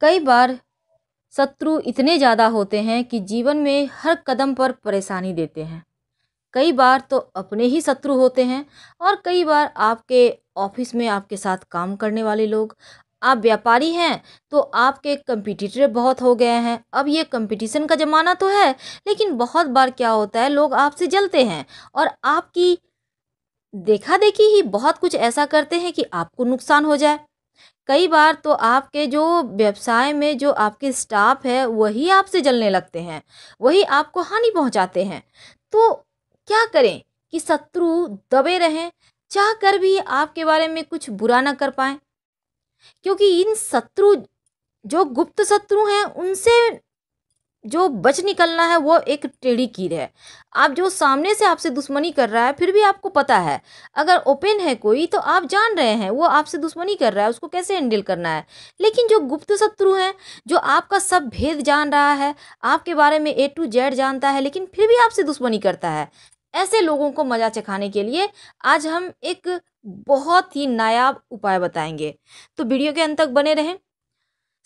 कई बार शत्रु इतने ज़्यादा होते हैं कि जीवन में हर कदम पर परेशानी देते हैं कई बार तो अपने ही शत्रु होते हैं और कई बार आपके ऑफिस में आपके साथ काम करने वाले लोग आप व्यापारी हैं तो आपके कंपटीटर बहुत हो गए हैं अब ये कंपटीशन का ज़माना तो है लेकिन बहुत बार क्या होता है लोग आपसे जलते हैं और आपकी देखा देखी ही बहुत कुछ ऐसा करते हैं कि आपको नुकसान हो जाए कई बार तो आपके जो व्यवसाय में जो आपके स्टाफ है वही आपसे जलने लगते हैं वही आपको हानि पहुंचाते हैं तो क्या करें कि शत्रु दबे रहें चाह कर भी आपके बारे में कुछ बुरा ना कर पाए क्योंकि इन शत्रु जो गुप्त शत्रु हैं उनसे जो बच निकलना है वो एक टेढ़ी कीर है आप जो सामने से आपसे दुश्मनी कर रहा है फिर भी आपको पता है अगर ओपन है कोई तो आप जान रहे हैं वो आपसे दुश्मनी कर रहा है उसको कैसे हैंडल करना है लेकिन जो गुप्त शत्रु हैं जो आपका सब भेद जान रहा है आपके बारे में ए टू जेड जानता है लेकिन फिर भी आपसे दुश्मनी करता है ऐसे लोगों को मजा चखाने के लिए आज हम एक बहुत ही नायाब उपाय बताएंगे तो वीडियो के अंत तक बने रहें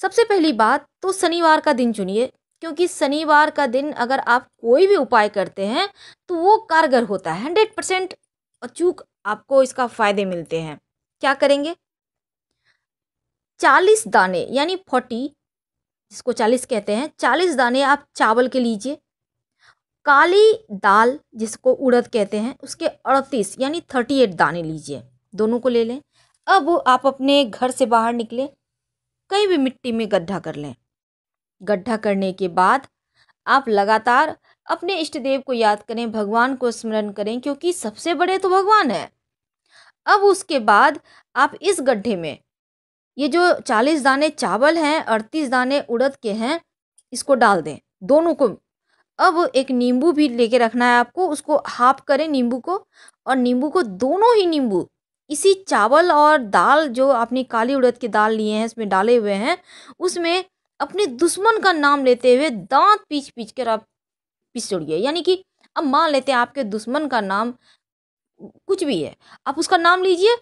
सबसे पहली बात तो शनिवार का दिन चुनिए क्योंकि शनिवार का दिन अगर आप कोई भी उपाय करते हैं तो वो कारगर होता है हंड्रेड परसेंट अचूक आपको इसका फ़ायदे मिलते हैं क्या करेंगे चालीस दाने यानी फोर्टी जिसको चालीस कहते हैं चालीस दाने आप चावल के लीजिए काली दाल जिसको उड़द कहते हैं उसके अड़तीस यानी थर्टी एट दाने लीजिए दोनों को ले लें अब आप अपने घर से बाहर निकलें कहीं भी मिट्टी में गड्ढा कर लें गड्ढा करने के बाद आप लगातार अपने इष्ट देव को याद करें भगवान को स्मरण करें क्योंकि सबसे बड़े तो भगवान हैं अब उसके बाद आप इस गड्ढे में ये जो चालीस दाने चावल हैं अड़तीस दाने उड़द के हैं इसको डाल दें दोनों को अब एक नींबू भी लेके रखना है आपको उसको हाफ करें नींबू को और नींबू को दोनों ही नींबू इसी चावल और दाल जो आपने काली उड़द की दाल लिए हैं इसमें डाले हुए हैं उसमें अपने दुश्मन का नाम लेते हुए दांत पीछ पीछ कर आप पिछड़िए यानी कि अब मान लेते हैं आपके दुश्मन का नाम कुछ भी है आप उसका नाम लीजिए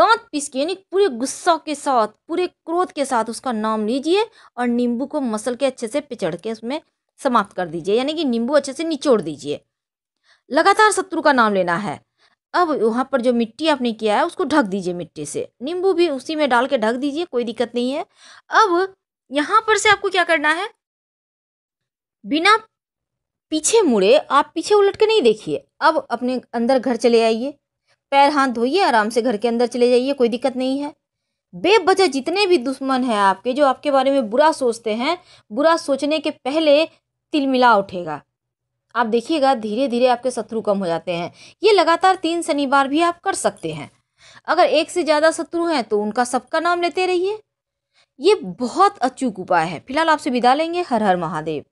दांत पीस के यानी पूरे गुस्सा के साथ पूरे क्रोध के साथ उसका नाम लीजिए और नींबू को मसल के अच्छे से पिचड़ के उसमें समाप्त कर दीजिए यानी कि नींबू अच्छे से निचोड़ दीजिए लगातार शत्रु का नाम लेना है अब वहाँ पर जो मिट्टी आपने किया है उसको ढक दीजिए मिट्टी से नींबू भी उसी में डाल के ढक दीजिए कोई दिक्कत नहीं है अब यहां पर से आपको क्या करना है बिना पीछे मुड़े आप पीछे उलट के नहीं देखिए अब अपने अंदर घर चले आइए पैर हाथ धोइए आराम से घर के अंदर चले जाइए कोई दिक्कत नहीं है बेबजह जितने भी दुश्मन हैं आपके जो आपके बारे में बुरा सोचते हैं बुरा सोचने के पहले तिल मिला उठेगा आप देखिएगा धीरे धीरे आपके शत्रु कम हो जाते हैं ये लगातार तीन शनिवार भी आप कर सकते हैं अगर एक से ज़्यादा शत्रु हैं तो उनका सबका नाम लेते रहिए ये बहुत अचूक उपाय है फिलहाल आपसे विदा लेंगे हर हर महादेव